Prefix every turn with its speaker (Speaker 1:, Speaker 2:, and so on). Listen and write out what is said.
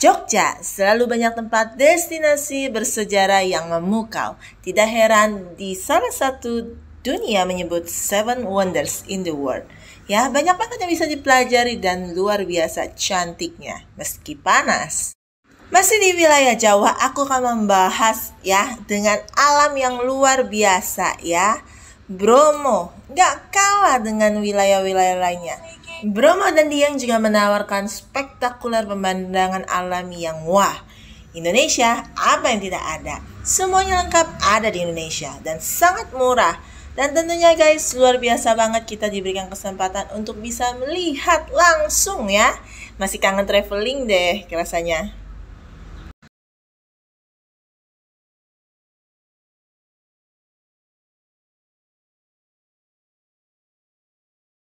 Speaker 1: Jogja selalu banyak tempat destinasi bersejarah yang memukau. Tidak heran di salah satu dunia menyebut Seven Wonders in the World. Ya, banyak banget yang bisa dipelajari dan luar biasa cantiknya, meski panas. Masih di wilayah Jawa, aku akan membahas ya dengan alam yang luar biasa ya. Bromo, Gak kalah dengan wilayah-wilayah lainnya. Bromo dan Dieng juga menawarkan spektakuler pemandangan alam yang wah. Indonesia, apa yang tidak ada? Semuanya lengkap ada di Indonesia dan sangat murah. Dan tentunya guys, luar biasa banget kita diberikan kesempatan untuk bisa melihat langsung ya. Masih kangen traveling deh
Speaker 2: rasanya.